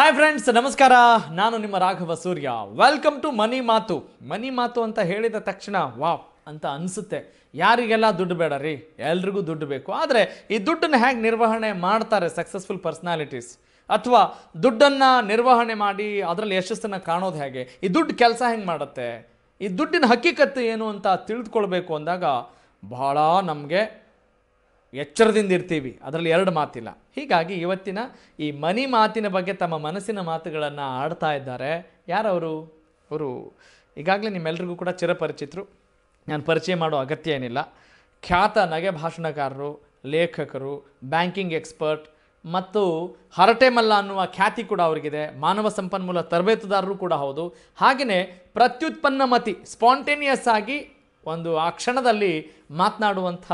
hi friends ನಮಸ್ಕಾರ ನಾನು ನಿಮ್ಮ Raghava Surya welcome to money ಮಾತು ಮನಿ ಮಾತು ಅಂತ ಹೇಳಿದ ತಕ್ಷಣ ವಾ ಅಂತ ಅನಿಸುತ್ತೆ ಯಾರಿಗೆಲ್ಲ ದುಡ್ಡು ಬೇಡ ರೀ ಎಲ್ರಿಗೂ ದುಡ್ಡು ಬೇಕು ಆದರೆ ಈ ದುಡ್ಡನ್ನು ಹೇಗೆ ನಿರ್ವಹಣೆ ಮಾಡ್ತಾರೆ ಸಕ್ಸಸ್ಫುಲ್ ಪರ್ಸ್ನಾಲಿಟೀಸ್ ಅಥವಾ ದುಡ್ಡನ್ನು ನಿರ್ವಹಣೆ ಮಾಡಿ ಅದರಲ್ಲಿ ಯಶಸ್ಸನ್ನು ಕಾಣೋದು ಹೇಗೆ ಈ ದುಡ್ಡು ಕೆಲಸ ಹೆಂಗೆ ಮಾಡುತ್ತೆ ಈ ದುಡ್ಡಿನ ಹಕ್ಕಿಕತ್ತು ಏನು ಅಂತ ತಿಳಿದುಕೊಳ್ಬೇಕು ಅಂದಾಗ ಬಹಳ ನಮಗೆ ಎಚ್ಚರದಿಂದ ಇರ್ತೀವಿ ಅದರಲ್ಲಿ ಎರಡು ಮಾತಿಲ್ಲ ಹೀಗಾಗಿ ಇವತ್ತಿನ ಈ ಮನಿ ಮಾತಿನ ಬಗ್ಗೆ ತಮ್ಮ ಮನಸ್ಸಿನ ಮಾತುಗಳನ್ನು ಆಡ್ತಾ ಇದ್ದಾರೆ ಯಾರವರು ಅವರು ಈಗಾಗಲೇ ನಿಮ್ಮೆಲ್ರಿಗೂ ಕೂಡ ಚಿರಪರಿಚಿತರು ನಾನು ಪರಿಚಯ ಮಾಡೋ ಅಗತ್ಯ ಏನಿಲ್ಲ ಖ್ಯಾತ ನಗೆ ಭಾಷಣಕಾರರು ಲೇಖಕರು ಬ್ಯಾಂಕಿಂಗ್ ಎಕ್ಸ್ಪರ್ಟ್ ಮತ್ತು ಹರಟೆ ಮಲ್ಲ ಅನ್ನುವ ಖ್ಯಾತಿ ಕೂಡ ಅವರಿಗಿದೆ ಮಾನವ ಸಂಪನ್ಮೂಲ ತರಬೇತುದಾರರು ಕೂಡ ಹೌದು ಹಾಗೆಯೇ ಪ್ರತ್ಯುತ್ಪನ್ನ ಮತಿ ಸ್ಪಾಂಟೇನಿಯಸ್ ಆಗಿ ಒಂದು ಆ ಕ್ಷಣದಲ್ಲಿ ಮಾತನಾಡುವಂಥ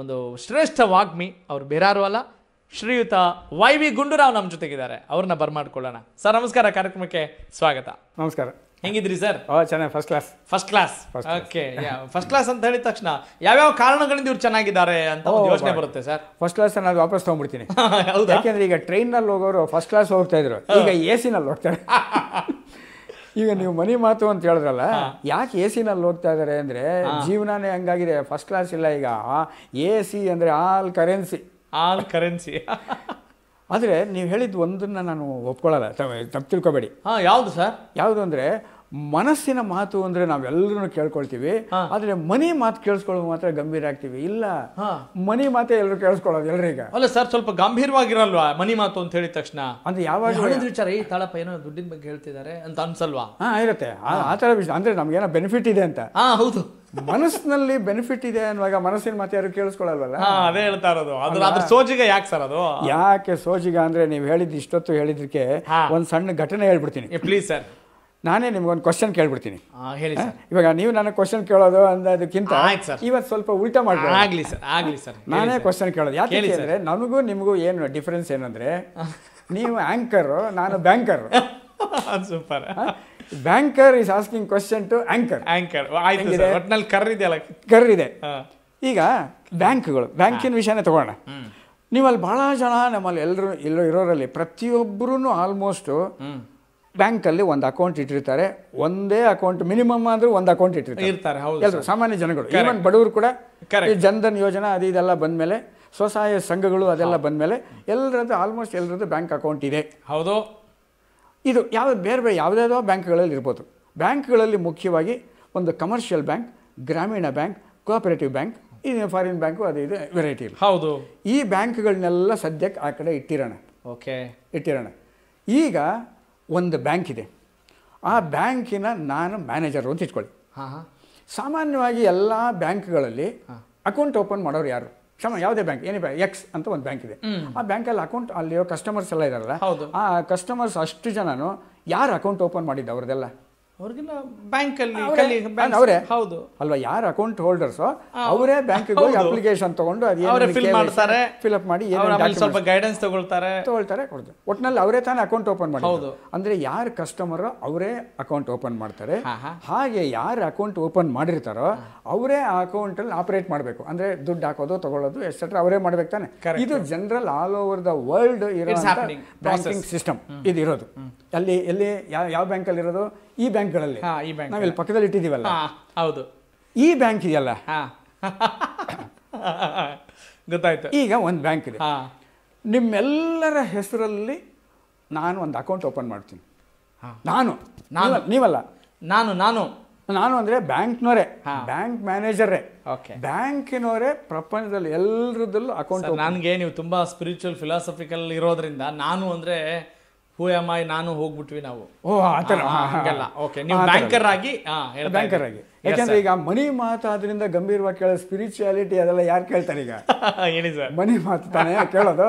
ಒಂದು ಶ್ರೇಷ್ಠ ವಾಗ್ಮಿ ಅವ್ರು ಬೇರಾರು ಅಲ್ಲ ಶ್ರೀಯುತ ವೈ ವಿ ಗುಂಡೂರಾವ್ ನಮ್ಮ ಜೊತೆಗಿದ್ದಾರೆ ಅವ್ರನ್ನ ಬರ್ಮಾಡ್ಕೊಳ್ಳೋಣ ಸರ್ ನಮಸ್ಕಾರ ಕಾರ್ಯಕ್ರಮಕ್ಕೆ ಸ್ವಾಗತ ನಮಸ್ಕಾರ ಹೆಂಗಿದ್ರಿ ಸರ್ ಚೆನ್ನಾಗಿ first class first class okay first class ಅಂತ ಹೇಳಿದ ತಕ್ಷಣ ಯಾವ್ಯಾವ ಕಾರಣಗಳಿಂದ ಇವ್ರು ಚೆನ್ನಾಗಿದ್ದಾರೆ ಅಂತ ಯೋಚನೆ ಬರುತ್ತೆ ಸರ್ ಫಸ್ಟ್ ಕ್ಲಾಸ್ ನಾನು ವಾಪಸ್ ತಗೊಂಡ್ಬಿಡ್ತೀನಿ ಯಾಕೆಂದ್ರೆ ಈಗ ಟ್ರೈನ್ ನಲ್ಲಿ ಹೋಗೋರು ಫಸ್ಟ್ ಕ್ಲಾಸ್ ಹೋಗ್ತಾ ಇದ್ರು ಈಗ ಎ ಸಿ ನಲ್ಲಿ ಹೋಗ್ತಾರೆ ಈಗ ನೀವು ಮನಿ ಮಾತು ಅಂತ ಹೇಳಿದ್ರಲ್ಲ ಯಾಕೆ ಎ ಸಿನಲ್ಲಿ ಹೋಗ್ತಾ ಇದ್ದಾರೆ ಅಂದ್ರೆ ಜೀವನನೇ ಹಂಗಾಗಿದೆ ಫಸ್ಟ್ ಕ್ಲಾಸ್ ಇಲ್ಲ ಈಗ ಎ ಸಿ ಅಂದ್ರೆ ಆಲ್ ಕರೆನ್ಸಿ ಆಲ್ ಕರೆನ್ಸಿ ಆದ್ರೆ ನೀವು ಹೇಳಿದ ಒಂದನ್ನ ನಾನು ಒಪ್ಕೊಳ್ಳಲ್ಲ ತಪ್ಪು ತಿಳ್ಕೊಬೇಡಿ ಹಾಂ ಯಾವುದು ಸರ್ ಯಾವುದು ಅಂದ್ರೆ ಮನಸ್ಸಿನ ಮಾತು ಅಂದ್ರೆ ನಾವೆಲ್ಲರೂ ಕೇಳ್ಕೊಳ್ತೀವಿ ಆದ್ರೆ ಮನಿ ಮಾತು ಕೇಳಿಸ್ಕೊಳ್ಳೋ ಮಾತ್ರ ಗಂಭೀರ ಆಗ್ತೀವಿ ಇಲ್ಲ ಮನಿ ಮಾತೇ ಎಲ್ಲರೂ ಕೇಳಿಸ್ಕೊಳ್ಳೋದು ಎಲ್ರಿಗ ಅಲ್ಲ ಸರ್ ಸ್ವಲ್ಪ ಗಂಭೀರವಾಗಿರಲ್ವಾ ಮನಿ ಮಾತು ಅಂತ ಹೇಳಿದ ತಕ್ಷಣ ಅಂದ್ರೆ ಯಾವಾಗ ವಿಚಾರ ಈ ತಾಳಪ್ಪ ಏನೋ ದುಡ್ಡಿನ ಬಗ್ಗೆ ಹೇಳ್ತಿದ್ದಾರೆ ಅಂತ ಅನ್ಸಲ್ವಾ ಹಾ ಇರುತ್ತೆ ಆ ತರ ವಿಷಯ ಅಂದ್ರೆ ನಮ್ಗೇನೋ ಬೆನಿಫಿಟ್ ಇದೆ ಅಂತ ಹಾ ಹೌದು ಮನಸ್ಸಿನಲ್ಲಿ ಬೆನಿಫಿಟ್ ಇದೆ ಅನ್ನುವಾಗ ಮನಸ್ಸಿನ ಮಾತು ಯಾರು ಕೇಳಿಸ್ಕೊಳ್ಳಲ್ವಲ್ಲ ಅದೇ ಹೇಳ್ತಾ ಇರೋದು ಸೋಜಿಗ ಯಾಕೆ ಸರ್ ಅದು ಯಾಕೆ ಸೋಜಿಗ ಅಂದ್ರೆ ನೀವು ಹೇಳಿದ್ ಇಷ್ಟೊತ್ತು ಹೇಳಿದಕ್ಕೆ ಒಂದ್ ಸಣ್ಣ ಘಟನೆ ಹೇಳ್ಬಿಡ್ತೀನಿ ಪ್ಲೀಸ್ ಸರ್ ನಾನೇ ನಿಮ್ಗೊಂದು ಕ್ವಶನ್ ಕೇಳ್ಬಿಡ್ತೀನಿ ಇವಾಗ ನೀವು ನನಗೆ ಕ್ವಶನ್ ಕೇಳೋದು ಅಂದಕ್ಕಿಂತ ಇವತ್ತು ಸ್ವಲ್ಪ ಉಲ್ಟಾ ಮಾಡಿ ಆಗಲಿ ಸರ್ ಆಗಲಿ ಸರ್ ನಾನೇ ಕ್ವಶನ್ ಕೇಳೋದು ಯಾಕೆ ಅಂದರೆ ನನಗೂ ನಿಮಗೂ ಏನು ಡಿಫ್ರೆನ್ಸ್ ಏನಂದ್ರೆ ನೀವು ಆ್ಯಂಕರು ನಾನು banker super banker is asking question to anchor anchor ಒಟ್ನಲ್ಲಿ ಕರ್ ಇದೆಯಲ್ಲ ಇದೆ ಈಗ ಬ್ಯಾಂಕ್ಗಳು ಬ್ಯಾಂಕಿನ ವಿಷಯನೇ ತಗೋಣ ನೀವಲ್ಲಿ ಬಹಳ ಜನ ನಮ್ಮಲ್ಲಿ ಎಲ್ಲರೂ ಇಲ್ಲೋ ಇರೋರಲ್ಲಿ ಪ್ರತಿಯೊಬ್ಬರೂ ಆಲ್ಮೋಸ್ಟು ಬ್ಯಾಂಕಲ್ಲಿ ಒಂದು ಅಕೌಂಟ್ ಇಟ್ಟಿರ್ತಾರೆ ಒಂದೇ ಅಕೌಂಟ್ ಮಿನಿಮಮ್ ಅಂದ್ರೆ ಒಂದು ಅಕೌಂಟ್ ಇಟ್ಟಿರ್ತಾರೆ ಇರ್ತಾರೆ ಎಲ್ಲರೂ ಸಾಮಾನ್ಯ ಜನಗಳು ಈವನ್ ಬಡವರು ಕೂಡ ಈ ಜನ್ಧನ್ ಯೋಜನಾ ಅದು ಇದೆಲ್ಲ ಬಂದಮೇಲೆ ಸ್ವಸಹಾಯ ಸಂಘಗಳು ಅದೆಲ್ಲ ಬಂದಮೇಲೆ ಎಲ್ಲರದ್ದು ಆಲ್ಮೋಸ್ಟ್ ಎಲ್ಲರದ್ದು ಬ್ಯಾಂಕ್ ಅಕೌಂಟ್ ಇದೆ ಹೌದು ಇದು ಯಾವ ಬೇರೆ ಬೇರೆ ಯಾವುದ್ಯಾವುದೋ ಬ್ಯಾಂಕ್ಗಳಲ್ಲಿ ಇರ್ಬೋದು ಬ್ಯಾಂಕ್ಗಳಲ್ಲಿ ಮುಖ್ಯವಾಗಿ ಒಂದು ಕಮರ್ಷಿಯಲ್ ಬ್ಯಾಂಕ್ ಗ್ರಾಮೀಣ ಬ್ಯಾಂಕ್ ಕೋಆಪರೇಟಿವ್ ಬ್ಯಾಂಕ್ ಇದು ಫಾರಿನ್ ಬ್ಯಾಂಕು ಅದು ಇದು ವೆರೈಟಿ ಹೌದು ಈ ಬ್ಯಾಂಕ್ಗಳನ್ನೆಲ್ಲ ಸದ್ಯಕ್ಕೆ ಆ ಕಡೆ ಇಟ್ಟಿರೋಣ ಓಕೆ ಇಟ್ಟಿರೋಣ ಈಗ ಒಂದು ಬ್ಯಾಂಕ್ ಇದೆ ಆ ಬ್ಯಾಂಕಿನ ನಾನು ಮ್ಯಾನೇಜರ್ ಅಂತ ಇಟ್ಕೊಳ್ಳಿ ಸಾಮಾನ್ಯವಾಗಿ ಎಲ್ಲ ಬ್ಯಾಂಕ್ಗಳಲ್ಲಿ ಅಕೌಂಟ್ ಓಪನ್ ಮಾಡೋರು ಯಾರು ಕ್ಷಮ ಯಾವುದೇ ಬ್ಯಾಂಕ್ ಏನೇ ಬ್ಯಾಂಕ್ ಎಕ್ಸ್ ಅಂತ ಒಂದು ಬ್ಯಾಂಕ್ ಇದೆ ಆ ಬ್ಯಾಂಕಲ್ಲಿ ಅಕೌಂಟ್ ಅಲ್ಲಿರೋ ಕಸ್ಟಮರ್ಸ್ ಎಲ್ಲ ಇದಾರಲ್ಲ ಆ ಕಸ್ಟಮರ್ಸ್ ಅಷ್ಟು ಜನನು ಯಾರು ಅಕೌಂಟ್ ಓಪನ್ ಮಾಡಿದ್ದು ಅವ್ರದ್ದೆಲ್ಲ ಅವ್ರಿಗೆಲ್ಲ ಬ್ಯಾಂಕಲ್ಲಿ ಅವರೇ ಹೌದು ಅಲ್ವಾ ಯಾರು ಅಕೌಂಟ್ ಹೋಲ್ಡರ್ಸ್ ಅವರೇ ಬ್ಯಾಂಕಿಗೆ ಹೋಗಿ ಅಪ್ಲಿಕೇಶನ್ ತಗೊಂಡು ಅದು ಫಿಲ್ ಮಾಡ್ತಾರೆ ಫಿಲ್ ಮಾಡಿ ಸ್ವಲ್ಪ ಗೈಡೆನ್ಸ್ ತಗೊಳ್ತಾರೆ ತಗೊಳ್ತಾರೆ ಕೊಡ್ತಾರೆ ಒಟ್ಟಿನಲ್ಲಿ ಅವರೇ ತಾನೇ ಅಕೌಂಟ್ ಓಪನ್ ಮಾಡಿ ಹೌದು ಅಂದ್ರೆ ಯಾರು ಕಸ್ಟಮರ್ ಅವರೇ ಅಕೌಂಟ್ ಓಪನ್ ಮಾಡ್ತಾರೆ ಹಾಗೆ ಯಾರು ಅಕೌಂಟ್ ಓಪನ್ ಮಾಡಿರ್ತಾರೋ ಅವರೇ ಆ ಅಕೌಂಟಲ್ಲಿ ಆಪರೇಟ್ ಮಾಡಬೇಕು ಅಂದ್ರೆ ದುಡ್ಡು ಹಾಕೋದು ತಗೊಳ್ಳೋದು ಎಕ್ಸೆಟ್ರಾ ಅವರೇ ಮಾಡ್ಬೇಕು ತಾನೆ ಇದು general all over the world ಇರೋ ಬ್ಯಾಂಕಿಂಗ್ ಸಿಸ್ಟಮ್ ಇದು ಇರೋದು ಅಲ್ಲಿ ಎಲ್ಲಿ ಯಾವ ಬ್ಯಾಂಕಲ್ಲಿ ಇರೋದು ಈ ಬ್ಯಾಂಕ್ಗಳಲ್ಲಿ ಈ ಬ್ಯಾಂಕ್ ನಾವಿಲ್ಲಿ ಪಕ್ಕದಲ್ಲಿ ಇಟ್ಟಿದ್ದೀವಲ್ಲ ಹೌದು ಈ ಬ್ಯಾಂಕ್ ಇದೆಯಲ್ಲ ಗೊತ್ತಾಯ್ತು ಈಗ ಒಂದು ಬ್ಯಾಂಕ್ ಇದೆ ನಿಮ್ಮೆಲ್ಲರ ಹೆಸರಲ್ಲಿ ನಾನು ಒಂದು ಅಕೌಂಟ್ ಓಪನ್ ಮಾಡ್ತೀನಿ ನಾನು ನಾನು ನೀವಲ್ಲ ನಾನು ನಾನು ನಾನು ಅಂದರೆ ಬ್ಯಾಂಕ್ನವರೇ ಬ್ಯಾಂಕ್ ಮ್ಯಾನೇಜರೇ ಓಕೆ ಬ್ಯಾಂಕಿನವರೇ ಪ್ರಪಂಚದಲ್ಲಿ ಎಲ್ಲರದಲ್ಲೂ ಅಕೌಂಟ್ ನನಗೆ ನೀವು ತುಂಬ ಸ್ಪಿರಿಚುವಲ್ ಫಿಲಾಸಫಿಕಲ್ ಇರೋದ್ರಿಂದ ನಾನು ಅಂದರೆ ಹೂ ನಾನು ಹೋಗ್ಬಿಟ್ವಿ ನಾವು ಓ ಆ ಥರ ಹಾಗೆಲ್ಲ ಓಕೆ ನೀವು ಬ್ಯಾಂಕರ್ ಆಗಿ ಬ್ಯಾಂಕರ್ ಆಗಿ ಯಾಕಂದ್ರೆ ಈಗ ಮನಿ ಮಾತು ಅದರಿಂದ ಗಂಭೀರವಾಗಿ ಕೇಳೋ ಸ್ಪಿರಿಚುಯಾಲಿಟಿ ಅದೆಲ್ಲ ಯಾರು ಕೇಳ್ತಾರೆ ಈಗ ಹೇಳಿ ಸರ್ ಮನಿ ಮಾತು ತಾನೇ ಕೇಳೋದು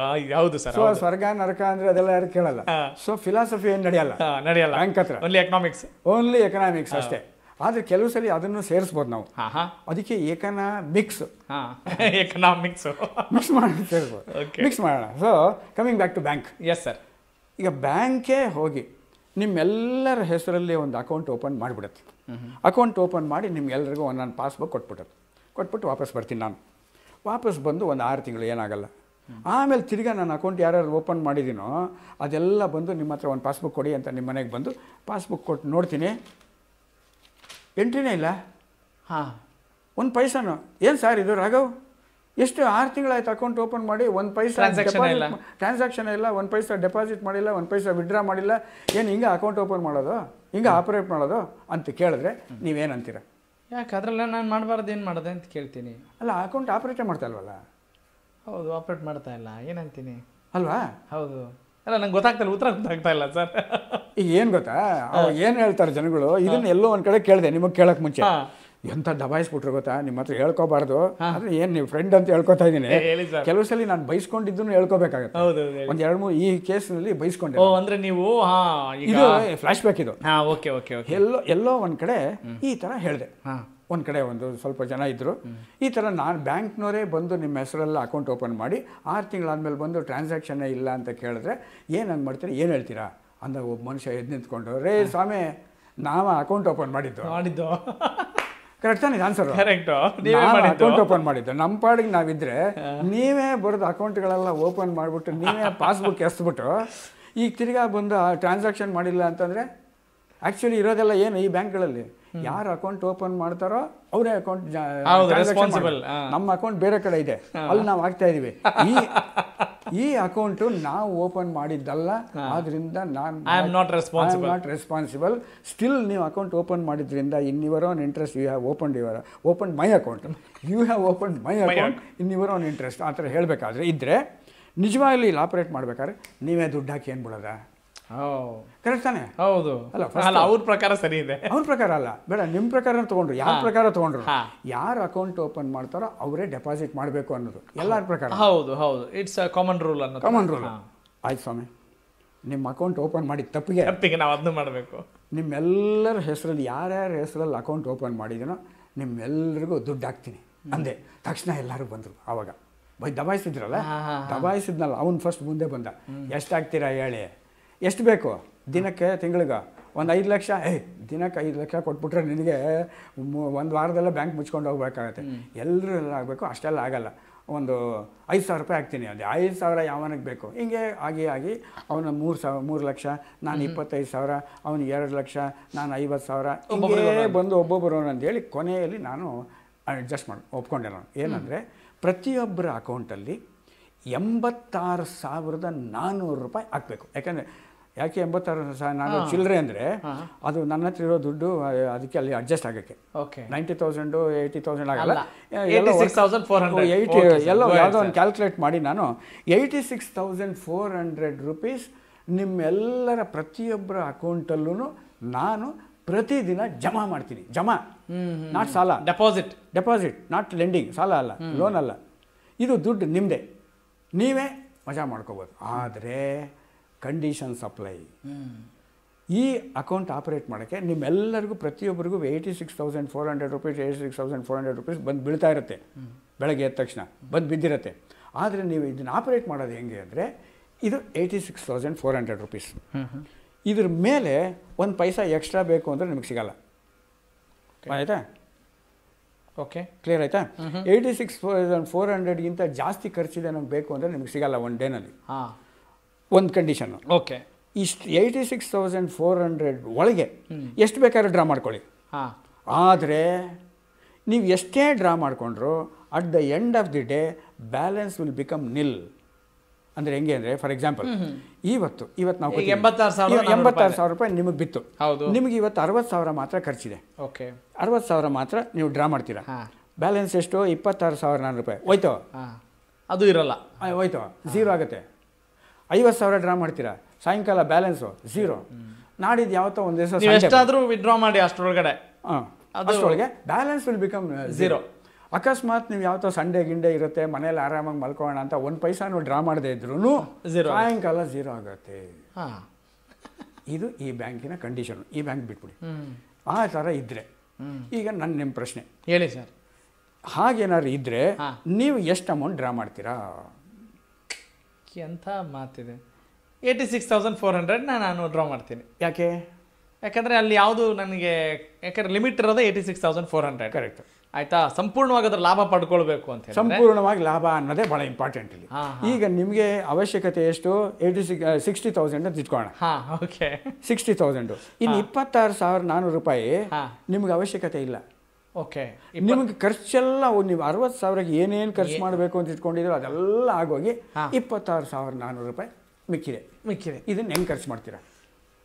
ಹೌದು ಸರ್ ಸ್ವರ್ಗ ನರಕ ಅಂದ್ರೆ ಅದೆಲ್ಲ ಯಾರು ಕೇಳಲ್ಲ ಸೊ ಫಿಲಾಸಫಿ ಏನು ನಡೆಯಲ್ಲ ನಡೆಯಲ್ಲ ಬ್ಯಾಂಕ್ ಹತ್ರ ಓನ್ಲಿ ಎಕನಾಮಿಕ್ಸ್ ಓನ್ಲಿ ಎಕನಾಮಿಕ್ಸ್ ಅಷ್ಟೇ ಆದ್ರೆ ಕೆಲವು ಸಲ ಅದನ್ನು ಸೇರಿಸ್ಬೋದು ನಾವು ಅದಕ್ಕೆ ಏಕನ ಮಿಕ್ಸ್ ಎಕನಾಮಿಕ್ಸ್ ಮಿಕ್ಸ್ ಮಾಡಿ ಸೇರಿಸ್ಬೋದು ಮಿಕ್ಸ್ ಮಾಡೋಣ so coming back to bank yes sir ಈಗ ಬ್ಯಾಂಕೇ ಹೋಗಿ ನಿಮ್ಮೆಲ್ಲರ ಹೆಸರಲ್ಲಿ ಒಂದು ಅಕೌಂಟ್ ಓಪನ್ ಮಾಡಿಬಿಡುತ್ತೆ ಅಕೌಂಟ್ ಓಪನ್ ಮಾಡಿ ನಿಮ್ಗೆಲ್ರಿಗೂ ಒಂದೊಂದು ಪಾಸ್ಬುಕ್ ಕೊಟ್ಬಿಡುತ್ತೆ ಕೊಟ್ಬಿಟ್ಟು ವಾಪಸ್ ಬರ್ತೀನಿ ನಾನು ವಾಪಸ್ ಬಂದು ಒಂದು ಆರು ತಿಂಗಳು ಏನಾಗಲ್ಲ ಆಮೇಲೆ ತಿರ್ಗಾ ನಾನು ಅಕೌಂಟ್ ಯಾರ್ಯಾರು ಓಪನ್ ಮಾಡಿದ್ದೀನೋ ಅದೆಲ್ಲ ಬಂದು ನಿಮ್ಮ ಹತ್ರ ಒಂದು ಪಾಸ್ಬುಕ್ ಕೊಡಿ ಅಂತ ನಿಮ್ಮ ಮನೆಗೆ ಬಂದು ಪಾಸ್ಬುಕ್ ಕೊಟ್ಟು ನೋಡ್ತೀನಿ ಎಂಟ್ರಿನೇ ಇಲ್ಲ ಹಾಂ ಒಂದು ಪೈಸಾನು ಏನು ಸರ್ ಇದು ರಾಘವ್ ಎಷ್ಟು ಆರು ತಿಂಗಳಾಯ್ತು ಅಕೌಂಟ್ ಓಪನ್ ಮಾಡಿ ಒಂದು ಪೈಸಾ ಟ್ರಾನ್ಸಾಕ್ಷನ್ ಇಲ್ಲ ಒಂದು ಪೈಸಾ ಡೆಪಾಸಿಟ್ ಮಾಡಿಲ್ಲ ಒಂದು ಪೈಸಾ ವಿಡ್ರಾ ಮಾಡಿಲ್ಲ ಏನು ಹಿಂಗೆ ಅಕೌಂಟ್ ಓಪನ್ ಮಾಡೋದು ಹಿಂಗೆ ಆಪರೇಟ್ ಮಾಡೋದು ಅಂತ ಕೇಳಿದ್ರೆ ಅಂತೀರ ಯಾಕೆ ಅದರಲ್ಲ ನಾನು ಮಾಡಬಾರ್ದು ಏನು ಮಾಡೋದೆ ಅಂತ ಕೇಳ್ತೀನಿ ಅಲ್ಲ ಅಕೌಂಟ್ ಆಪ್ರೇಟೇ ಮಾಡ್ತಾ ಇಲ್ವಲ್ಲ ಹೌದು ಆಪ್ರೇಟ್ ಮಾಡ್ತಾ ಇಲ್ಲ ಏನಂತೀನಿ ಅಲ್ವಾ ಹೌದು ಅಲ್ಲ ನಂಗೆ ಗೊತ್ತಾಗ್ತಾ ಉತ್ತರ ಗೊತ್ತಾಗ್ತಾ ಇಲ್ಲ ಸರ್ ಈಗ ಏನು ಗೊತ್ತಾ ಏನು ಹೇಳ್ತಾರೆ ಜನಗಳು ಇದನ್ನ ಎಲ್ಲೋ ಒಂದು ಕಡೆ ಕೇಳಿದೆ ನಿಮಗೆ ಕೇಳೋಕ್ಕೆ ಮುಂಚೆ ಎಂಥ ದಬಾಯಿಸ್ಬಿಟ್ರು ಗೊತ್ತಾ ನಿಮ್ಮ ಹತ್ರ ಹೇಳ್ಕೋಬಾರ್ದು ಆದ್ರೆ ಏನು ನೀವು ಫ್ರೆಂಡ್ ಅಂತ ಹೇಳ್ಕೊತಾ ಇದ್ದೀನಿ ಕೆಲವು ಸಲ ನಾನು ಬೈಸ್ಕೊಂಡಿದ್ದನ್ನು ಹೇಳ್ಕೋಬೇಕಾಗತ್ತೆ ಒಂದು ಎರಡು ಮೂರು ಈ ಕೇಸ್ನಲ್ಲಿ ಬೈಸ್ಕೊಂಡೆ ಅಂದ್ರೆ ನೀವು ಇದು ಫ್ಲಾಶ್ ಬ್ಯಾಕ್ ಇದು ಓಕೆ ಓಕೆ ಎಲ್ಲೋ ಎಲ್ಲೋ ಒಂದ್ ಕಡೆ ಈ ಥರ ಹೇಳಿದೆ ಒಂದ್ ಕಡೆ ಒಂದು ಸ್ವಲ್ಪ ಜನ ಇದ್ರು ಈ ತರ ನಾನು ಬ್ಯಾಂಕ್ನವರೇ ಬಂದು ನಿಮ್ಮ ಹೆಸರೆಲ್ಲ ಅಕೌಂಟ್ ಓಪನ್ ಮಾಡಿ ಆರು ತಿಂಗಳಾದ್ಮೇಲೆ ಬಂದು ಟ್ರಾನ್ಸಾಕ್ಷನ್ ಇಲ್ಲ ಅಂತ ಕೇಳಿದ್ರೆ ಏನು ಹಂಗೆ ಮಾಡ್ತೀರಿ ಏನು ಹೇಳ್ತೀರಾ ಅಂದಾಗ ಒಬ್ಬ ಮನುಷ್ಯ ಎದ್ದು ನಿಂತ್ಕೊಂಡು ರೇ ಸ್ವಾಮಿ ನಾವ ಅಕೌಂಟ್ ಓಪನ್ ಮಾಡಿದ್ದು ಮಾಡಿದ್ದು ಕರೆಕ್ಟ್ ತಾನೇ ಆನ್ಸರ್ ಅಕೌಂಟ್ ಓಪನ್ ಮಾಡಿದ್ದು ನಮ್ಮ ಪಾಡಿಗೆ ನಾವಿದ್ರೆ ನೀವೇ ಬರೋದು ಅಕೌಂಟ್ಗಳೆಲ್ಲ ಓಪನ್ ಮಾಡಿಬಿಟ್ಟು ನೀವೇ ಪಾಸ್ಬುಕ್ ಎಸ್ಬಿಟ್ಟು ಈಗ ತಿರ್ಗಾ ಬಂದು ಟ್ರಾನ್ಸಾಕ್ಷನ್ ಮಾಡಿಲ್ಲ ಅಂತಂದ್ರೆ ಆಕ್ಚುಲಿ ಇರೋದೆಲ್ಲ ಏನು ಈ ಬ್ಯಾಂಕ್ಗಳಲ್ಲಿ ಯಾರು ಅಕೌಂಟ್ ಓಪನ್ ಮಾಡ್ತಾರೋ ಅವರೇ ಅಕೌಂಟ್ ನಮ್ಮ ಅಕೌಂಟ್ ಬೇರೆ ಕಡೆ ಇದೆ ಅಲ್ಲಿ ನಾವು ಹಾಕ್ತಾ ಇದೀವಿ ಈ ಈ ಅಕೌಂಟ್ ನಾವು ಓಪನ್ ಮಾಡಿದ್ದಲ್ಲ ಆದ್ರಿಂದ ನಾನು I am not responsible not responsible still ನೀವು ಅಕೌಂಟ್ ಓಪನ್ ಮಾಡಿದ್ರಿಂದ in your own interest you have open your open my account you have open my account in your own interest ಆ ಥರ ಹೇಳಬೇಕಾದ್ರೆ ಇದ್ದರೆ ನಿಜವಾಗ್ಲಿ ಇಲ್ಲಿ ಆಪರೇಟ್ ಮಾಡ್ಬೇಕಾದ್ರೆ ನೀವೇ ದುಡ್ಡು ಹಾಕಿ ಏನು ಬಿಡೋದಾ ಕರೆಕ್ಟ್ ತಾನೆ ಹೌದು ಅಲ್ಲ ಅವ್ರ ಪ್ರಕಾರ ಸರಿ ಇದೆ ಅವ್ರ ಪ್ರಕಾರ ಅಲ್ಲ ಬೇಡ ನಿಮ್ಮ ಪ್ರಕಾರ ತಗೊಂಡ್ರು ಯಾರ ಪ್ರಕಾರ ತಗೊಂಡ್ರು ಯಾರು ಅಕೌಂಟ್ ಓಪನ್ ಮಾಡ್ತಾರೋ ಅವರೇ ಡೆಪಾಸಿಟ್ ಮಾಡಬೇಕು ಅನ್ನೋದು ಎಲ್ಲರ ಪ್ರಕಾರ ಹೌದು ಹೌದು ಇಟ್ಸ್ ಕಾಮನ್ ರೂಲ್ ಅನ್ನೋದು ಕಾಮನ್ ರೂಲ್ ಆಯ್ತು ಸ್ವಾಮಿ ನಿಮ್ಮ ಅಕೌಂಟ್ ಓಪನ್ ಮಾಡಿ ತಪ್ಪಿಗೆ ತಪ್ಪಿಗೆ ನಾವು ಅದನ್ನ ಮಾಡಬೇಕು ನಿಮ್ಮೆಲ್ಲರ ಹೆಸರಲ್ಲಿ ಯಾರ್ಯಾರ ಹೆಸರಲ್ಲಿ ಅಕೌಂಟ್ ಓಪನ್ ಮಾಡಿದ್ದೀನೋ ನಿಮ್ಮೆಲ್ಲರಿಗೂ ದುಡ್ಡು ಹಾಕ್ತೀನಿ ಅಂದೆ ತಕ್ಷಣ ಎಲ್ಲರೂ ಬಂದರು ಆವಾಗ ಬೈ ದಬಾಯಿಸಿದ್ರಲ್ಲ ದಬಾಯಿಸಿದ್ನಲ್ಲ ಅವ್ನು ಫಸ್ಟ್ ಮುಂದೆ ಬಂದ ಎಷ್ಟು ಹಾಕ್ತೀರಾ ಹೇಳಿ ಎಷ್ಟು ಬೇಕು ದಿನಕ್ಕೆ ತಿಂಗಳಿಗೆ ಒಂದು ಐದು ಲಕ್ಷ ಏಯ್ ದಿನಕ್ಕೆ ಐದು ಲಕ್ಷ ಕೊಟ್ಬಿಟ್ರೆ ನಿನಗೆ ಒಂದು ವಾರದಲ್ಲ ಬ್ಯಾಂಕ್ ಮುಚ್ಕೊಂಡು ಹೋಗ್ಬೇಕಾಗತ್ತೆ ಎಲ್ಲರೂ ಆಗಬೇಕು ಅಷ್ಟೆಲ್ಲ ಆಗಲ್ಲ ಒಂದು ಐದು ಸಾವಿರ ರೂಪಾಯಿ ಹಾಕ್ತೀನಿ ಅದೇ ಐದು ಸಾವಿರ ಯಾವನಿಗೆ ಬೇಕು ಹಿಂಗೆ ಆಗಿ ಆಗಿ ಅವನ ಮೂರು ಸಾವಿರ ಮೂರು ಲಕ್ಷ ನಾನು ಇಪ್ಪತ್ತೈದು ಸಾವಿರ ಅವನಿಗೆ ಎರಡು ಲಕ್ಷ ನಾನು ಐವತ್ತು ಸಾವಿರ ಹಿಂಗೇ ಬಂದು ಒಬ್ಬೊಬ್ಬರು ಅಂತೇಳಿ ಕೊನೆಯಲ್ಲಿ ನಾನು ಅಡ್ಜಸ್ಟ್ ಮಾಡಿ ಒಪ್ಕೊಂಡೆ ನಾನು ಏನಂದರೆ ಪ್ರತಿಯೊಬ್ಬರ ಅಕೌಂಟಲ್ಲಿ ಎಂಬತ್ತಾರು ಸಾವಿರದ ನಾನ್ನೂರು ರೂಪಾಯಿ ಹಾಕಬೇಕು ಯಾಕಂದರೆ ಯಾಕೆ ಎಂಬತ್ತಾರು ನಾನು ಚಿಲ್ಲರೆ ಅಂದರೆ ಅದು ನನ್ನ ಹತ್ರ ಇರೋ ದುಡ್ಡು ಅದಕ್ಕೆ ಅಲ್ಲಿ ಅಡ್ಜಸ್ಟ್ ಆಗೋಕ್ಕೆ ನೈಂಟಿ ತೌಸಂಡು ಏಯ್ಟಿ ತೌಸಂಡ್ ಆಗಲ್ಲ ಏಯ್ಟಿ ಎಲ್ಲ ಯಾವುದೋ ಒಂದು ಕ್ಯಾಲ್ಕುಲೇಟ್ ಮಾಡಿ ನಾನು eighty six thousand four hundred rupees ನಿಮ್ಮೆಲ್ಲರ ಪ್ರತಿಯೊಬ್ಬರ ಅಕೌಂಟಲ್ಲೂ ನಾನು ಪ್ರತಿದಿನ ಜಮಾ ಮಾಡ್ತೀನಿ ಜಮಾ ನಾಟ್ ಸಾಲ ಡೆಪಾಸಿಟ್ ಡೆಪಾಸಿಟ್ ನಾಟ್ ಲೆಂಡಿಂಗ್ ಸಾಲ ಅಲ್ಲ ಲೋನ್ ಅಲ್ಲ ಇದು ದುಡ್ಡು ನಿಮ್ಮದೇ ನೀವೇ ಮಜಾ ಮಾಡ್ಕೋಬೋದು ಆದರೆ ಕಂಡೀಷನ್ ಸಪ್ಲೈ ಈ ಅಕೌಂಟ್ ಆಪರೇಟ್ ಮಾಡೋಕ್ಕೆ ನಿಮ್ಮೆಲ್ಲರಿಗೂ ಪ್ರತಿಯೊಬ್ಬರಿಗೂ eighty six thousand four hundred rupees eighty six thousand four hundred rupees ಬಂದು ಬೀಳ್ತಾ ಇರುತ್ತೆ ಬೆಳಗ್ಗೆ ಎದ್ದ ತಕ್ಷಣ ಬಂದು ಬಿದ್ದಿರುತ್ತೆ ಆದರೆ ನೀವು ಇದನ್ನು ಆಪರೇಟ್ ಮಾಡೋದು ಹೆಂಗೆ ಅಂದರೆ ಇದು eighty six thousand four hundred rupees ಇದ್ರ ಮೇಲೆ ಒಂದು ಪೈಸಾ ಎಕ್ಸ್ಟ್ರಾ ಬೇಕು ಅಂದರೆ ನಿಮಗೆ ಸಿಗಲ್ಲ ಆಯಿತಾ ಓಕೆ ಕ್ಲಿಯರ್ ಆಯಿತಾ ಏಯ್ಟಿ ಸಿಕ್ಸ್ ತೌಸಂಡ್ ಫೋರ್ ಹಂಡ್ರೆಡ್ಗಿಂತ ಜಾಸ್ತಿ ಖರ್ಚಿದೆ ನಮ್ಗೆ ಬೇಕು ಅಂದರೆ ನಿಮ್ಗೆ ಸಿಗಲ್ಲ ಒನ್ ಡೇನಲ್ಲಿ ಹಾಂ ಒಂದು ಕಂಡೀಷನ್ ಓಕೆ ಇಷ್ಟು eighty six thousand four hundred ಒಳಗೆ ಎಷ್ಟು ಬೇಕಾದ್ರೂ ಡ್ರಾ ಮಾಡ್ಕೊಳ್ಳಿ ಆದರೆ ನೀವು ಎಷ್ಟೇ ಡ್ರಾ ಮಾಡಿಕೊಂಡ್ರು at the end of the day balance will become nil ಅಂದರೆ ಹೆಂಗೆ ಅಂದರೆ ಫಾರ್ ಎಕ್ಸಾಂಪಲ್ ಇವತ್ತು ಇವತ್ತು ನಾವು ಎಂಬತ್ತಾರು ಸಾವಿರ ರೂಪಾಯಿ ನಿಮಗೆ ಬಿತ್ತು ನಿಮಗೆ ಇವತ್ತು ಅರವತ್ತು ಸಾವಿರ ಮಾತ್ರ ಖರ್ಚಿದೆ ಓಕೆ ಅರವತ್ತು ಸಾವಿರ ಮಾತ್ರ ನೀವು ಡ್ರಾ ಮಾಡ್ತೀರಾ ಬ್ಯಾಲೆನ್ಸ್ ಎಷ್ಟು ಇಪ್ಪತ್ತಾರು ಸಾವಿರ ನಾನ್ನೂರು ರೂಪಾಯಿ ಹೋಯ್ತು ಅದು ಇರಲ್ಲ ಹೋಯ್ತು ಝೀರೋ ಆಗುತ್ತೆ ಐವತ್ತು ಸಾವಿರ ಡ್ರಾ ಮಾಡ್ತೀರಾ ಸಾಯಂಕಾಲ ಬ್ಯಾಲೆನ್ಸು ಝೀರೋ ನಾಡಿದ್ದು ಯಾವತ್ತೋ ಒಂದು ದಿವಸ ಎಷ್ಟಾದರೂ ವಿಡ್ರಾ ಮಾಡಿ ಅಷ್ಟರೊಳಗಡೆ ಹಾಂ ಅಷ್ಟರೊಳಗೆ balance will become uh, zero ಅಕಸ್ಮಾತ್ ನೀವು ಯಾವತ್ತೋ ಸಂಡೇ ಗಿಂಡೆ ಇರುತ್ತೆ ಮನೇಲಿ ಆರಾಮಾಗಿ ಮಲ್ಕೋಣ ಅಂತ ಒಂದು ಪೈಸಾನು ಡ್ರಾ ಮಾಡದೇ ಇದ್ರೂ ಸಾಯಂಕಾಲ ಝೀರೋ ಆಗುತ್ತೆ ಇದು ಈ ಬ್ಯಾಂಕಿನ ಕಂಡೀಷನು ಈ ಬ್ಯಾಂಕ್ ಬಿಟ್ಬಿಡಿ ಆ ಥರ ಇದ್ರೆ ಈಗ ನನ್ನ ನಿಮ್ಮ ಪ್ರಶ್ನೆ ಹೇಳಿ ಸರ್ ಹಾಗೇನಾದ್ರು ಇದ್ರೆ ನೀವು ಎಷ್ಟು ಅಮೌಂಟ್ ಡ್ರಾ ಮಾಡ್ತೀರಾ ಅಕ್ಕಿ ಅಂತ ಮಾತಿದೆ ಏಯ್ಟಿ ಸಿಕ್ಸ್ ತೌಸಂಡ್ ಫೋರ್ ಹಂಡ್ರೆಡ್ನ ನಾನು ಡ್ರಾ ಮಾಡ್ತೀನಿ ಯಾಕೆ ಯಾಕಂದರೆ ಅಲ್ಲಿ ಯಾವುದು ನನಗೆ ಯಾಕಂದರೆ ಲಿಮಿಟ್ ಇರೋದೇ eighty six thousand four hundred correct ಆಯಿತಾ ಸಂಪೂರ್ಣವಾಗಿ ಅದರ ಲಾಭ ಪಡ್ಕೊಳ್ಬೇಕು ಅಂತ ಸಂಪೂರ್ಣವಾಗಿ ಲಾಭ ಅನ್ನೋದೇ ಭಾಳ ಇಂಪಾರ್ಟೆಂಟ್ ಇಲ್ಲಿ ಈಗ ನಿಮಗೆ ಅವಶ್ಯಕತೆ ಎಷ್ಟು ಏಯ್ಟಿ ಸಿಕ್ ಸಿಕ್ಸ್ಟಿ ತೌಸಂಡ್ ಅಂತ ಇಟ್ಕೋಣ ಹಾಂ ಓಕೆ ಸಿಕ್ಸ್ಟಿ ತೌಸಂಡು ಇನ್ನು ಇಪ್ಪತ್ತಾರು ಸಾವಿರ ನಾನ್ನೂರು ರೂಪಾಯಿ ನಿಮ್ಗೆ ಅವಶ್ಯಕತೆ ಇಲ್ಲ ಓಕೆ ನಿಮ್ಗೆ ಖರ್ಚೆಲ್ಲ ನೀವು ಅರವತ್ತು ಸಾವಿರಕ್ಕೆ ಏನೇನು ಖರ್ಚು ಮಾಡಬೇಕು ಅಂತ ಇಟ್ಕೊಂಡಿದ್ರು ಅದೆಲ್ಲ ಆಗೋಗಿ ಇಪ್ಪತ್ತಾರು ಸಾವಿರ ನಾನ್ನೂರು ರೂಪಾಯಿ ಮಿಕ್ಕಿದೆ ಮಿಕ್ಕಿದೆ ಇದನ್ನು ಹೆಂಗೆ ಖರ್ಚು ಮಾಡ್ತೀರಾ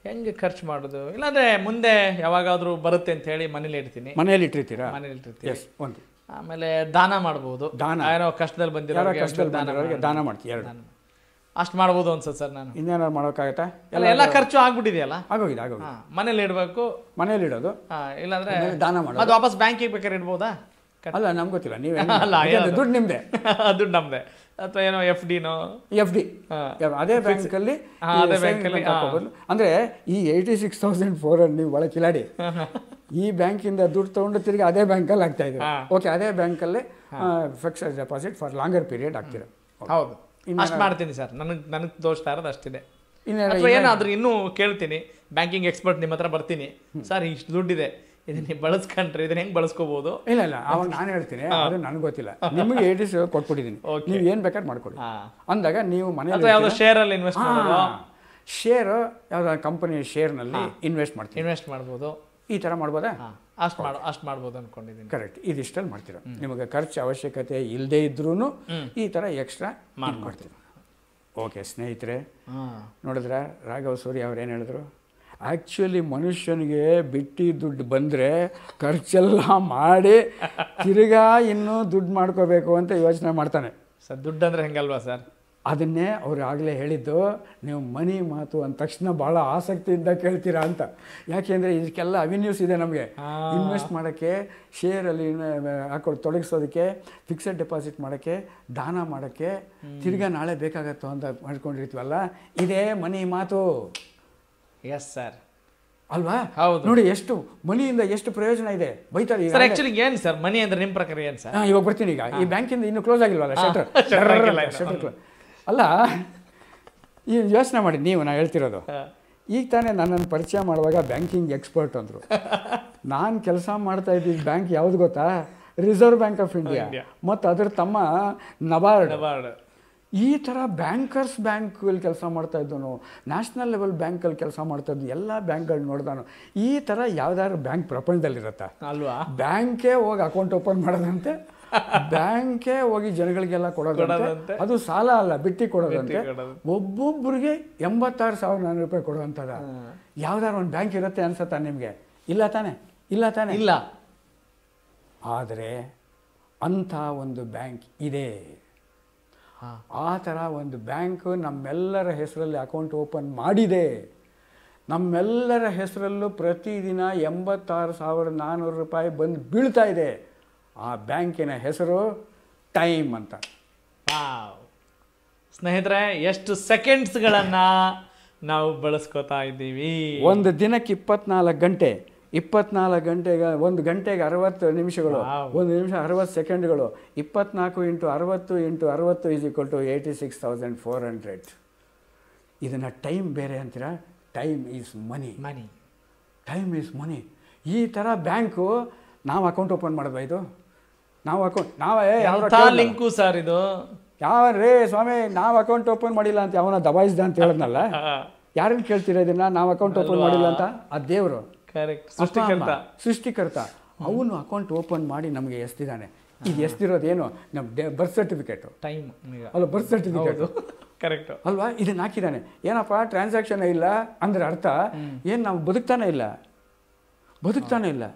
ಹೆಂಗೆ ಖರ್ಚು ಮಾಡೋದು ಇಲ್ಲಾಂದರೆ ಮುಂದೆ ಯಾವಾಗಾದರೂ ಬರುತ್ತೆ ಅಂತ ಹೇಳಿ ಮನೇಲಿ ಇಡ್ತೀನಿ ಮನೇಲಿ ಇಟ್ಟಿರ್ತೀರಾ ಮನೇಲಿ ಎಸ್ ಒಂದು ಆಮೇಲೆ ದಾನ ಮಾಡ್ಬೋದು ದಾನ ಯಾರೋ ಕಷ್ಟದಲ್ಲಿ ಬಂದಿರೋ ಕಷ್ಟದಲ್ಲಿ ದಾನ ಮಾಡ್ತೀವಿ ಎರಡು ಅಷ್ಟು ಮಾಡ್ಬೋದು ಅನ್ಸುತ್ತೆ ಸರ್ ನಾನು ಇನ್ನೇನಾದ್ರು ಮಾಡೋಕ್ಕಾಗತ್ತೆ ಎಲ್ಲ ಎಲ್ಲ ಖರ್ಚು ಆಗ್ಬಿಟ್ಟಿದೆಯಲ್ಲ ಆಗೋಗಿದೆ ಆಗೋಗಿದೆ ಮನೇಲಿ ಇಡಬೇಕು ಮನೇಲಿ ಇಡೋದು ಇಲ್ಲಾಂದ್ರೆ ದಾನ ಮಾಡೋದು ಅದು ವಾಪಸ್ ಬ್ಯಾಂಕಿಗೆ ಬೇಕಾದ್ರೆ ಇಡ್ಬೋದಾ ಅಲ್ಲ ನಮ್ಗೆ ಗೊತ್ತಿಲ್ಲ ನೀವೇ ದುಡ್ಡು ನಿಮ್ದೆ ದುಡ್ಡು ನಮ್ದೆ ಅಥವಾ ಏನೋ ಎಫ್ ಡಿನೋ ಎಫ್ ಡಿ ಅದೇ ಬ್ಯಾಂಕಲ್ಲಿ ಅದೇ ಬ್ಯಾಂಕಲ್ಲಿ ಅಂದ್ರೆ ಈ eighty six thousand four and ನೀವು ಒಳ ಕಿಲಾಡಿ ಈ ಬ್ಯಾಂಕಿಂದ ದುಡ್ಡು ತಗೊಂಡು ತಿರುಗಿ ಅದೇ ಬ್ಯಾಂಕಲ್ಲಿ ಆಗ್ತಾ ಇದ್ದಾರೆ ಓಕೆ ಅದೇ ಬ್ಯಾಂಕಲ್ಲಿ fixed deposit for longer period ಆಗ್ತೀರ ಹೌದು ಅಷ್ಟು ಮಾಡ್ತೀನಿ ಸರ್ ನನಗೆ ನನಗೆ ತೋರಿಸ್ತಾ ಇರೋದು ಅಷ್ಟಿದೆ ಅಥವಾ ಏನಾದರೂ ಇನ್ನೂ ಕೇಳ್ತೀನಿ ಬ್ಯಾಂಕಿಂಗ್ ಎಕ್ಸ್ಪರ್ಟ್ ನಿಮ್ಮ ಹತ್ರ ಬರ್ತೀನಿ ಸರ್ ಇಷ್ಟು ದುಡ್ಡಿದೆ ಇದನ್ನ ಬಳಸ್ಕೊಂಡ್ರೆ ಇದನ್ನ ಹೆಂಗ್ ಬಳಸ್ಕೋಬಹುದು ಇಲ್ಲ ಇಲ್ಲ ಅವಾಗ ನಾನು ಹೇಳ್ತೀನಿ ಅದು ನನಗೆ ಗೊತ್ತಿಲ್ಲ ನಿಮಗೆ ಏಟಿಸ್ ಕೊಟ್ಬಿಟ್ಟಿದ್ದೀನಿ ನೀವು ಏನು ಬೇಕಾದ್ರೆ ಮಾಡ್ಕೊಡಿ ಅಂದಾಗ ನೀವು ಮನೆ ಯಾವುದೋ ಶೇರ್ ಅಲ್ಲಿ ಇನ್ವೆಸ್ಟ್ ಶೇರ್ ಯಾವುದೋ ಕಂಪನಿ ನಲ್ಲಿ ಇನ್ವೆಸ್ಟ್ ಮಾಡ್ತೀನಿ ಇನ್ವೆಸ್ಟ್ ಮಾಡ್ಬೋದು ಈ ಥರ ಮಾಡ್ಬೋದಾ ಅಷ್ಟು ಮಾಡ ಅಷ್ಟು ಮಾಡ್ಬೋದು ಅಂದ್ಕೊಂಡಿದ್ದೀನಿ ಕರೆಕ್ಟ್ ಇದಿಷ್ಟಲ್ಲಿ ಮಾಡ್ತೀರಾ ನಿಮಗೆ ಖರ್ಚು ಅವಶ್ಯಕತೆ ಇಲ್ಲದೇ ಇದ್ರೂ ಈ ಥರ ಎಕ್ಸ್ಟ್ರಾ ಮಾಡಿಕೊಡ್ತೀನಿ ಓಕೆ ಸ್ನೇಹಿತರೆ ನೋಡಿದ್ರೆ ರಾಘವ ಸೂರಿ ಅವ್ರು ಏನು ಹೇಳಿದ್ರು ಆ್ಯಕ್ಚುಲಿ ಮನುಷ್ಯನಿಗೆ ಬಿಟ್ಟು ದುಡ್ಡು ಬಂದರೆ ಖರ್ಚೆಲ್ಲ ಮಾಡಿ ತಿರ್ಗಾ ಇನ್ನೂ ದುಡ್ಡು ಮಾಡ್ಕೋಬೇಕು ಅಂತ ಯೋಚನೆ ಮಾಡ್ತಾನೆ ಸರ್ ದುಡ್ಡು ಅಂದರೆ ಹೆಂಗಲ್ವಾ ಸರ್ ಅದನ್ನೇ ಅವ್ರು ಆಗಲೇ ಹೇಳಿದ್ದು ನೀವು ಮನಿ ಮಾತು ಅಂದ ತಕ್ಷಣ ಭಾಳ ಆಸಕ್ತಿಯಿಂದ ಕೇಳ್ತೀರಾ ಅಂತ ಯಾಕೆಂದರೆ ಇದಕ್ಕೆಲ್ಲ ಅವಿನ್ಯೂಸ್ ಇದೆ ನಮಗೆ ಇನ್ವೆಸ್ಟ್ ಮಾಡೋಕ್ಕೆ ಶೇರಲ್ಲಿ ಹಾಕೊಂಡು ತೊಡಗಿಸೋದಕ್ಕೆ ಫಿಕ್ಸೆಡ್ ಡೆಪಾಸಿಟ್ ಮಾಡೋಕ್ಕೆ ದಾನ ಮಾಡೋಕ್ಕೆ ತಿರ್ಗಾ ನಾಳೆ ಬೇಕಾಗತ್ತೋ ಅಂತ ಮಾಡ್ಕೊಂಡಿರ್ತೀವಲ್ಲ ಇದೇ ಮನಿ ಮಾತು ಎಸ್ ಸರ್ ಅಲ್ವಾ ಹೌದು ನೋಡಿ ಎಷ್ಟು ಮನಿಯಿಂದ ಎಷ್ಟು ಪ್ರಯೋಜನ ಇದೆ ಬೈತಾರೆ ಸರ್ ಏನು ಸರ್ ಮನಿ ಅಂದ್ರೆ ನಿಮ್ಮ ಪ್ರಕಾರ ಏನು ಸರ್ ಇವಾಗ ಬರ್ತೀನಿ ಈಗ ಈ ಬ್ಯಾಂಕಿಂದ ಇನ್ನು ಕ್ಲೋಸ್ ಆಗಿಲ್ವಲ್ಲ ಶಟರ್ ಶಟರ್ ಅಲ್ಲ ಈ ಯೋಚನೆ ಮಾಡಿ ನೀವು ನಾನು ಹೇಳ್ತಿರೋದು ಈಗ ತಾನೇ ನನ್ನನ್ನು ಪರಿಚಯ ಮಾಡುವಾಗ ಬ್ಯಾಂಕಿಂಗ್ ಎಕ್ಸ್ಪರ್ಟ್ ಅಂದರು ನಾನು ಕೆಲಸ ಮಾಡ್ತಾ ಇದ್ದೀನಿ ಬ್ಯಾಂಕ್ ಯಾವ್ದು ಗೊತ್ತಾ ರಿಸರ್ವ್ ಬ್ಯಾಂಕ್ ಆಫ್ ಇಂಡಿಯಾ ಮತ್ತು ಅದ್ರ ತಮ್ಮ ನಬಾರ್ಡ್ ಈ ಥರ ಬ್ಯಾಂಕರ್ಸ್ ಬ್ಯಾಂಕಲ್ಲಿ ಕೆಲಸ ಮಾಡ್ತಾ ಇದ್ದನು ನ್ಯಾಷನಲ್ ಲೆವೆಲ್ ಬ್ಯಾಂಕಲ್ಲಿ ಕೆಲಸ ಮಾಡ್ತಾ ಇದ್ದು ಎಲ್ಲ ಬ್ಯಾಂಕ್ಗಳು ನೋಡ್ದಾನು ಈ ಥರ ಯಾವ್ದಾದ್ರು ಬ್ಯಾಂಕ್ ಪ್ರಪಂಚದಲ್ಲಿರತ್ತಾ ಅಲ್ವಾ ಬ್ಯಾಂಕೇ ಹೋಗಿ ಅಕೌಂಟ್ ಓಪನ್ ಮಾಡೋದಂತೆ ಬ್ಯಾಂಕೇ ಹೋಗಿ ಜನಗಳಿಗೆಲ್ಲ ಕೊಡೋದಂತೆ ಅದು ಸಾಲ ಅಲ್ಲ ಬಿಟ್ಟಿ ಕೊಡೋದಂತೆ ಒಬ್ಬೊಬ್ಬರಿಗೆ ಎಂಬತ್ತಾರು ಸಾವಿರ ನಾನೂರು ರೂಪಾಯಿ ಕೊಡುವಂಥದ ಯಾವ್ದಾದ್ರು ಒಂದು ಬ್ಯಾಂಕ್ ಇರುತ್ತೆ ಅನ್ಸತ್ತ ನಿಮಗೆ ಇಲ್ಲ ತಾನೆ ಇಲ್ಲ ತಾನೆ ಇಲ್ಲ ಆದರೆ ಅಂಥ ಒಂದು ಬ್ಯಾಂಕ್ ಇದೆ ಆ ಥರ ಒಂದು ಬ್ಯಾಂಕ್ ನಮ್ಮೆಲ್ಲರ ಹೆಸರಲ್ಲಿ ಅಕೌಂಟ್ ಓಪನ್ ಮಾಡಿದೆ ನಮ್ಮೆಲ್ಲರ ಹೆಸರಲ್ಲೂ ಪ್ರತಿದಿನ ಎಂಬತ್ತಾರು ಸಾವಿರದ ನಾನ್ನೂರು ರೂಪಾಯಿ ಬಂದು ಬೀಳ್ತಾ ಇದೆ ಆ ಬ್ಯಾಂಕಿನ ಹೆಸರು ಟೈಮ್ ಅಂತ ಸ್ನೇಹಿತರೆ ಎಷ್ಟು ಸೆಕೆಂಡ್ಸ್ಗಳನ್ನು ನಾವು ಬಳಸ್ಕೋತಾ ಇದ್ದೀವಿ ಒಂದು ದಿನಕ್ಕೆ ಇಪ್ಪತ್ನಾಲ್ಕು ಗಂಟೆ ಇಪ್ಪತ್ನಾಲ್ಕು ಗಂಟೆಗೆ ಒಂದು ಗಂಟೆಗೆ ಅರವತ್ತು ನಿಮಿಷಗಳು ಒಂದು ನಿಮಿಷ ಅರವತ್ತು ಸೆಕೆಂಡ್ಗಳು ಇಪ್ಪತ್ನಾಲ್ಕು ಇಂಟು ಅರವತ್ತು ಇಂಟು ಅರವತ್ತು is equal to eighty six thousand four hundred ಇದನ್ನು ಟೈಮ್ ಬೇರೆ ಅಂತೀರಾ time is money money time is money ಈ ಥರ ಬ್ಯಾಂಕು ನಾವು ಅಕೌಂಟ್ ಓಪನ್ ಮಾಡಬಹುದು ನಾವು ಅಕೌಂಟ್ ನಾವೇ ಯಾವ ಲಿಂಕು ಸರ್ ಇದು ಯಾವ ರೇ ಸ್ವಾಮಿ ನಾವು ಅಕೌಂಟ್ ಓಪನ್ ಮಾಡಿಲ್ಲ ಅಂತ ಯಾವನ ದಬಾಯಿಸ್ದ ಅಂತ ಹೇಳಿದ್ನಲ್ಲ ಯಾರನ್ನ ಕೇಳ್ತೀರ ಇದನ್ನ ನಾವು ಅಕೌಂಟ್ ಓಪನ್ ಮಾಡಿಲ್ಲ ಅಂತ ಆ ದೇವರು ಸೃಷ್ಟಿಕರ್ತ ಸೃಷ್ಟಿಕರ್ತ ಅವನು ಅಕೌಂಟ್ ಓಪನ್ ಮಾಡಿ ನಮಗೆ ಎಸ್ತಿದ್ದಾನೆ ಇದು ಎಸ್ತಿರೋದೇನು ನಮ್ಮ ಬರ್ತ್ ಸರ್ಟಿಫಿಕೇಟು ಟೈಮ್ ಅಲ್ಲ ಬರ್ತ್ ಸರ್ಟಿಫಿಕೇಟು ಕರೆಕ್ಟ್ ಅಲ್ವಾ ಇದನ್ನ ಹಾಕಿದ್ದಾನೆ ಏನಪ್ಪ ಟ್ರಾನ್ಸಾಕ್ಷನ್ ಇಲ್ಲ ಅಂದ್ರೆ ಅರ್ಥ ಏನು ನಾವು ಬದುಕ್ತಾನೆ ಇಲ್ಲ ಬದುಕ್ತಾನೆ ಇಲ್ಲ